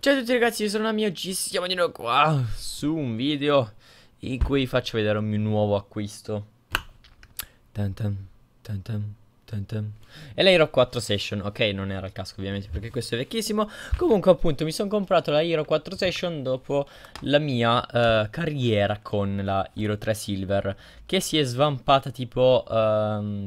Ciao a tutti ragazzi, io sono la mia G, siamo di nuovo qua su un video in cui faccio vedere un mio nuovo acquisto. Tan tan, tan tan, tan tan. E l'Hero 4 Session, ok, non era il casco ovviamente perché questo è vecchissimo. Comunque appunto mi sono comprato la Hero 4 Session dopo la mia uh, carriera con la Hero 3 Silver, che si è svampata tipo uh,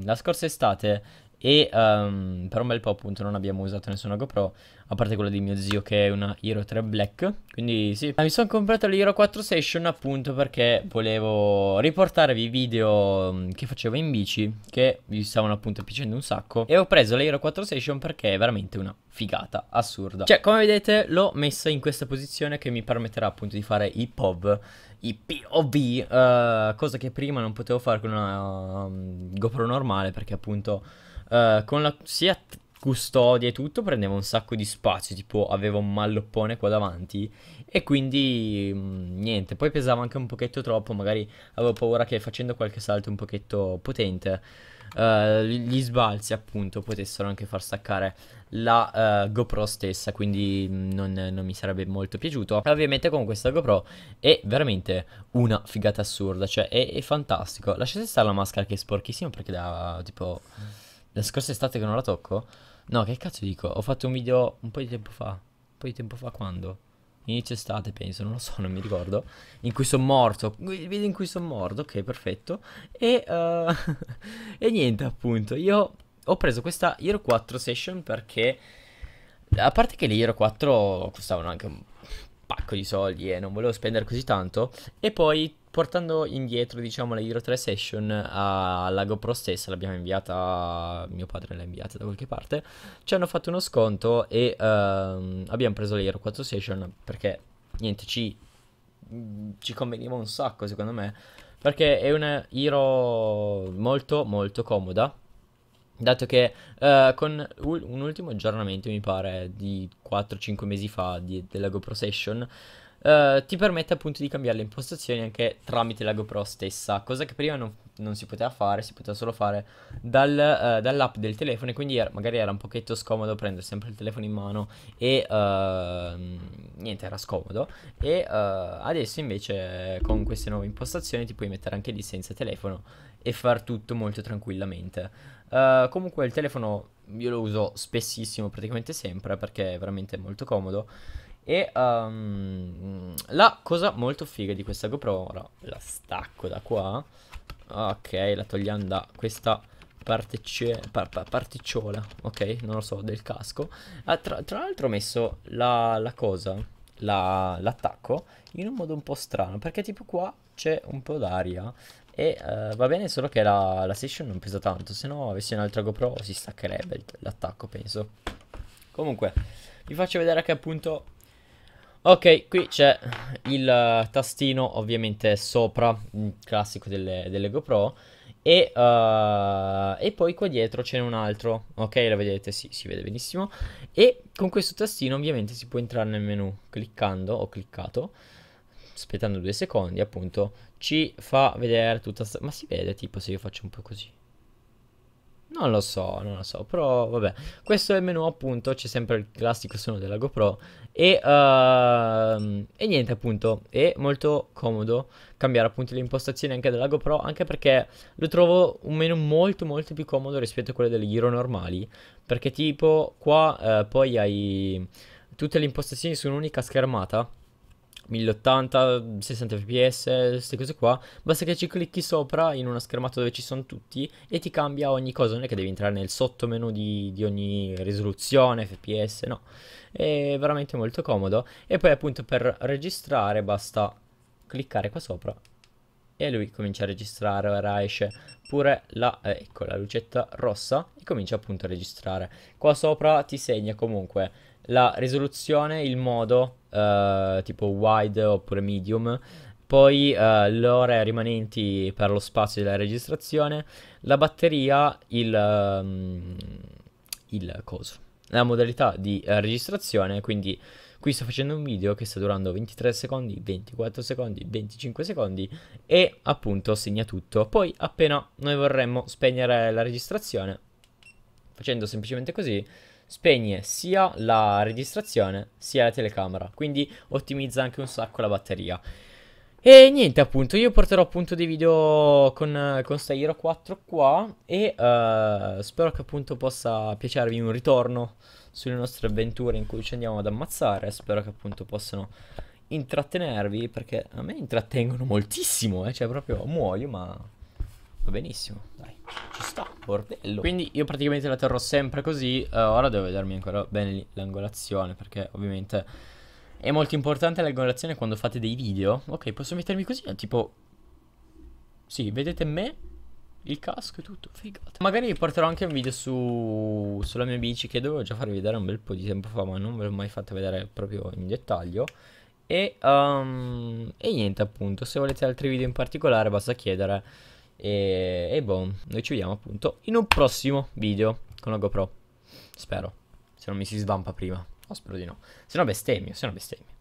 la scorsa estate e um, per un bel po' appunto non abbiamo usato nessuna GoPro, a parte quella di mio zio che è una Hero 3 Black. Quindi sì, mi sono comprato la Hero 4 Session appunto perché volevo riportarvi i video mm, che facevo in bici, che vi stavano appunto piacendo un sacco. E ho preso la Hero 4 Session perché è veramente una figata, assurda. Cioè, come vedete, l'ho messa in questa posizione che mi permetterà appunto di fare i POV, i POV, uh, eh, cosa che prima non potevo fare con una um, GoPro normale perché appunto eh, con la, sia custodia e tutto prendeva un sacco di spazio, tipo avevo un malloppone qua davanti e quindi mh, mm, niente, poi pesava anche un pochetto troppo, magari avevo paura che facendo qualche salto un pochetto potente uh, gli sbalzi appunto potessero anche far staccare la uh, GoPro stessa, quindi mm, non, non, mi sarebbe molto piaciuto. Ovviamente con questa GoPro è veramente una figata assurda, cioè è, è fantastico. Lasciate stare la maschera che è sporchissima perché da tipo la scorsa estate che non la tocco? No, che cazzo dico? Ho fatto un video un po' di tempo fa. Un po' di tempo fa quando? Inizio estate, penso, non lo so, non mi ricordo. In cui sono morto. Il video in cui sono morto, ok, perfetto. E, uh, e niente, appunto. Io ho preso questa Hero 4 Session perché... A parte che le Hero 4 costavano anche un pacco di soldi e eh, non volevo spendere così tanto. E poi portando indietro diciamo la Hero 3 Session alla GoPro stessa, l'abbiamo inviata, mio padre l'ha inviata da qualche parte, ci hanno fatto uno sconto e ehm, abbiamo preso la Hero 4 Session perché niente ci, ci conveniva un sacco secondo me perché è una Hero molto molto comoda Dato che uh, con un, ultimo aggiornamento, mi pare, di 4-5 mesi fa di, della GoPro Session, Uh, ti permette appunto di cambiare le impostazioni anche tramite la GoPro stessa, cosa che prima non, non si poteva fare, si poteva solo fare dal, uh, dall'app del telefono e quindi era, magari era un pochetto scomodo prendere sempre il telefono in mano e uh, niente, era scomodo e adesso invece con queste nuove impostazioni ti puoi mettere anche lì senza telefono e far tutto molto tranquillamente. Uh, comunque il telefono io lo uso spessissimo, praticamente sempre, perché è veramente molto comodo. E um, la cosa molto figa di questa GoPro, ora la stacco da qua, ok, la togliamo da questa par particciola, ok, non lo so, del casco. Ah, tra, tra l'altro ho messo la, la cosa, l'attacco, in un modo un po' strano, perché tipo qua c'è un po' d'aria e uh, va bene solo che la, la session non pesa tanto, se no avessi un'altra GoPro si staccherebbe l'attacco penso. Comunque, vi faccio vedere che appunto... Ok, qui c'è il tastino ovviamente sopra, mm, classico delle, delle GoPro. E, uh, e, poi qua dietro ce n'è un altro, ok? La vedete? Sì, si vede benissimo. E con questo tastino ovviamente si può entrare nel menu cliccando, ho cliccato aspettando due secondi appunto ci fa vedere tutta sta... ma si vede tipo se io faccio un po' così non lo so, non lo so, però vabbè. Questo è il menu appunto, c'è sempre il classico suono della GoPro e, uh, e, niente appunto, è molto comodo cambiare appunto le impostazioni anche della GoPro, anche perché lo trovo un menu molto molto più comodo rispetto a quello delle Giro normali, perché tipo qua uh, poi hai tutte le impostazioni su un'unica schermata 1080, 60 fps, queste cose qua, basta che ci clicchi sopra in una schermata dove ci sono tutti e ti cambia ogni cosa, non è che devi entrare nel sottomenu di, di ogni risoluzione, fps, no, è veramente molto comodo e poi appunto per registrare basta cliccare qua sopra e lui comincia a registrare, ora esce pure la, eh, ecco, la lucetta rossa e comincia appunto a registrare. Qua sopra ti segna comunque la risoluzione, il modo eh, tipo wide oppure medium. Poi uh, le ore rimanenti per lo spazio della registrazione, la batteria, il, um, il coso, la modalità di uh, registrazione, quindi qui sto facendo un video che sta durando 23 secondi, 24 secondi, 25 secondi e appunto segna tutto. Poi appena noi vorremmo spegnere la registrazione, facendo semplicemente così, spegne sia la registrazione sia la telecamera, quindi ottimizza anche un sacco la batteria. E niente appunto, io porterò appunto dei video con, con Stairo 4 qua e uh, spero che appunto possa piacervi un ritorno sulle nostre avventure in cui ci andiamo ad ammazzare, spero che appunto possano intrattenervi perché a me intrattengono moltissimo, eh? cioè proprio muoio ma va benissimo, dai bordello Quindi io praticamente la terrò sempre così uh, Ora devo vedermi ancora bene l'angolazione Perché ovviamente è molto importante l'angolazione quando fate dei video Ok posso mettermi così eh, tipo Sì vedete me il casco e tutto, figata. Magari porterò anche un video su, sulla mia bici che dovevo già farvi vedere un bel po' di tempo fa, ma non ve l'ho mai fatto vedere proprio in dettaglio. E, um, e niente appunto, se volete altri video in particolare basta chiedere e, e boh, noi ci vediamo appunto in un prossimo video con la GoPro. Spero. Se non mi si svampa prima. Oh, spero di no. Se no bestemmio, se no bestemmio.